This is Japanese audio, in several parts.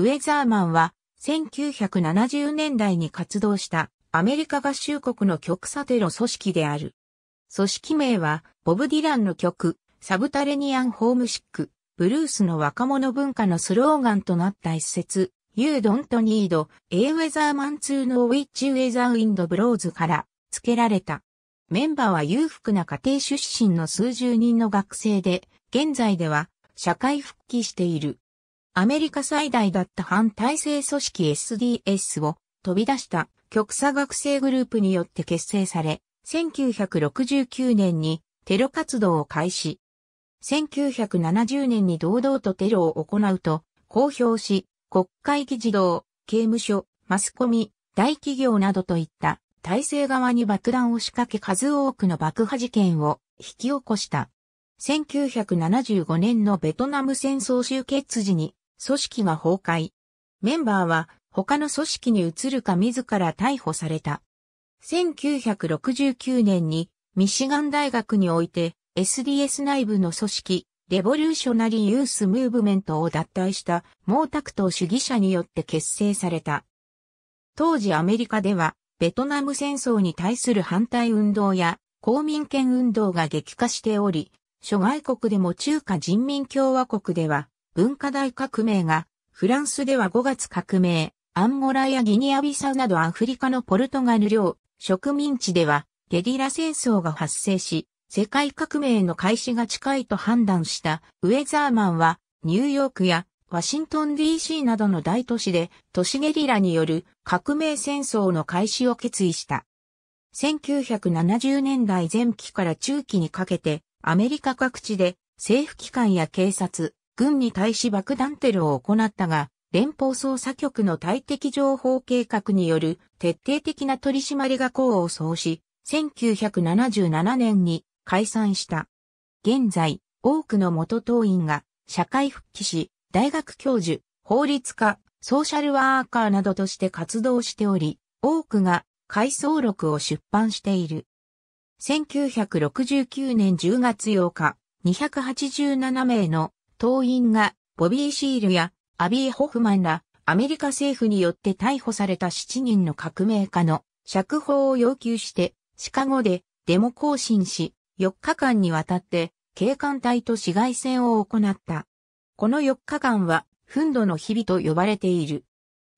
ウェザーマンは1970年代に活動したアメリカ合衆国の極左テロ組織である。組織名はボブ・ディランの曲サブタレニアン・ホームシック、ブルースの若者文化のスローガンとなった一節 You don't need a weatherman to know which weather wind blows から付けられた。メンバーは裕福な家庭出身の数十人の学生で、現在では社会復帰している。アメリカ最大だった反体制組織 SDS を飛び出した極左学生グループによって結成され、1969年にテロ活動を開始。1970年に堂々とテロを行うと公表し、国会議事堂、刑務所、マスコミ、大企業などといった体制側に爆弾を仕掛け数多くの爆破事件を引き起こした。1975年のベトナム戦争終結時に組織が崩壊。メンバーは他の組織に移るか自ら逮捕された。1969年にミシガン大学において SDS 内部の組織レボリューショナリーユースムーブメントを脱退した毛沢東主義者によって結成された。当時アメリカではベトナム戦争に対する反対運動や公民権運動が激化しており、諸外国でも中華人民共和国では文化大革命が、フランスでは5月革命、アンゴラやギニアビサなどアフリカのポルトガル領、植民地では、ゲリラ戦争が発生し、世界革命の開始が近いと判断したウェザーマンは、ニューヨークやワシントン DC などの大都市で都市ゲリラによる革命戦争の開始を決意した。1970年代前期から中期にかけてアメリカ各地で政府機関や警察、軍に対し爆弾テロを行ったが、連邦捜査局の対敵情報計画による徹底的な取り締まりが功を奏し、1977年に解散した。現在、多くの元党員が社会復帰し、大学教授、法律家、ソーシャルワーカーなどとして活動しており、多くが回想録を出版している。1969年10月8日、287名の党員がボビー・シールやアビー・ホフマンらアメリカ政府によって逮捕された7人の革命家の釈放を要求してシカゴでデモ行進し4日間にわたって警官隊と市街戦を行った。この4日間は憤怒の日々と呼ばれている。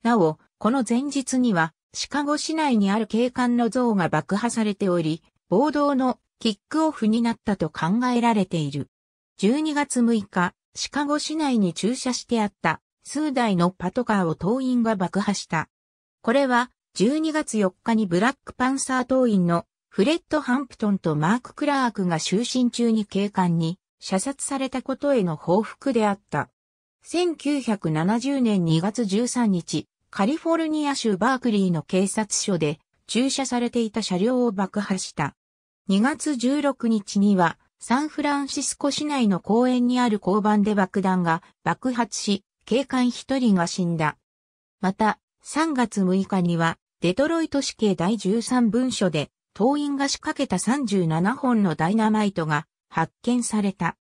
なお、この前日にはシカゴ市内にある警官の像が爆破されており、暴動のキックオフになったと考えられている。12月6日、シカゴ市内に駐車してあった数台のパトカーを党員が爆破した。これは12月4日にブラックパンサー党員のフレッド・ハンプトンとマーク・クラークが就寝中に警官に射殺されたことへの報復であった。1970年2月13日、カリフォルニア州バークリーの警察署で駐車されていた車両を爆破した。2月16日にはサンフランシスコ市内の公園にある交番で爆弾が爆発し、警官一人が死んだ。また、3月6日には、デトロイト市警第13文書で、党員が仕掛けた37本のダイナマイトが発見された。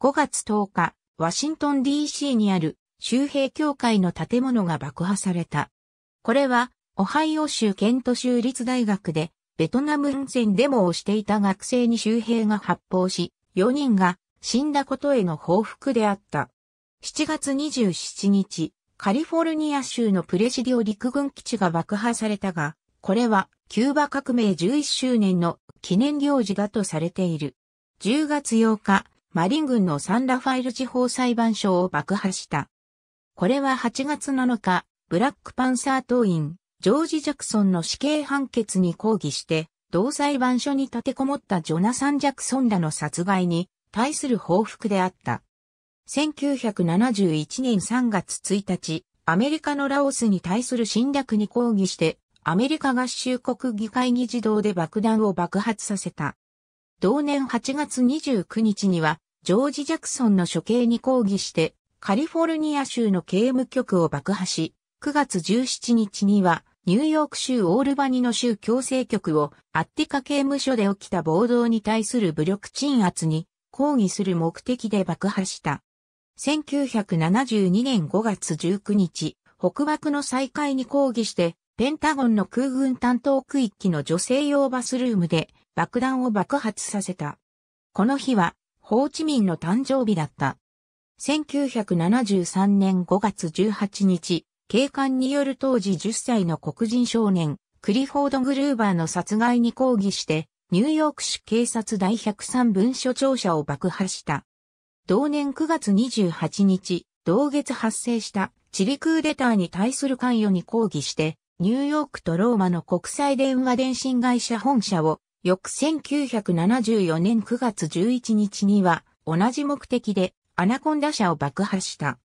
5月10日、ワシントン DC にある州兵協会の建物が爆破された。これは、オハイオ州ケント州立大学でベトナム運セデモをしていた学生に周平が発砲し、4人が死んだことへの報復であった。7月27日、カリフォルニア州のプレシディオ陸軍基地が爆破されたが、これはキューバ革命11周年の記念行事だとされている。10月8日、マリン軍のサンラファイル地方裁判所を爆破した。これは8月7日、ブラックパンサー党員、ジョージ・ジャクソンの死刑判決に抗議して、同裁判所に立てこもったジョナサン・ジャクソンらの殺害に対する報復であった。1971年3月1日、アメリカのラオスに対する侵略に抗議して、アメリカ合衆国議会議事堂で爆弾を爆発させた。同年8月29日には、ジョージ・ジャクソンの処刑に抗議して、カリフォルニア州の刑務局を爆破し、9月17日には、ニューヨーク州オールバニの州強制局をアッティカ刑務所で起きた暴動に対する武力鎮圧に抗議する目的で爆破した。1972年5月19日、北爆の再開に抗議して、ペンタゴンの空軍担当区域の女性用バスルームで爆弾を爆発させた。この日は、ホーチミンの誕生日だった。1973年5月18日、警官による当時10歳の黒人少年、クリフォード・グルーバーの殺害に抗議して、ニューヨーク市警察第103文書庁舎を爆破した。同年9月28日、同月発生したチリクーデターに対する関与に抗議して、ニューヨークとローマの国際電話電信会社本社を、翌1974年9月11日には、同じ目的でアナコンダ社を爆破した。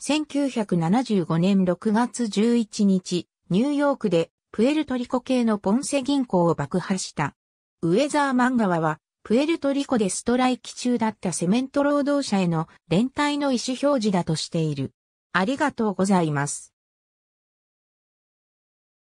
1975年6月11日、ニューヨークでプエルトリコ系のポンセ銀行を爆破した。ウェザーマンワは、プエルトリコでストライキ中だったセメント労働者への連帯の意思表示だとしている。ありがとうございます。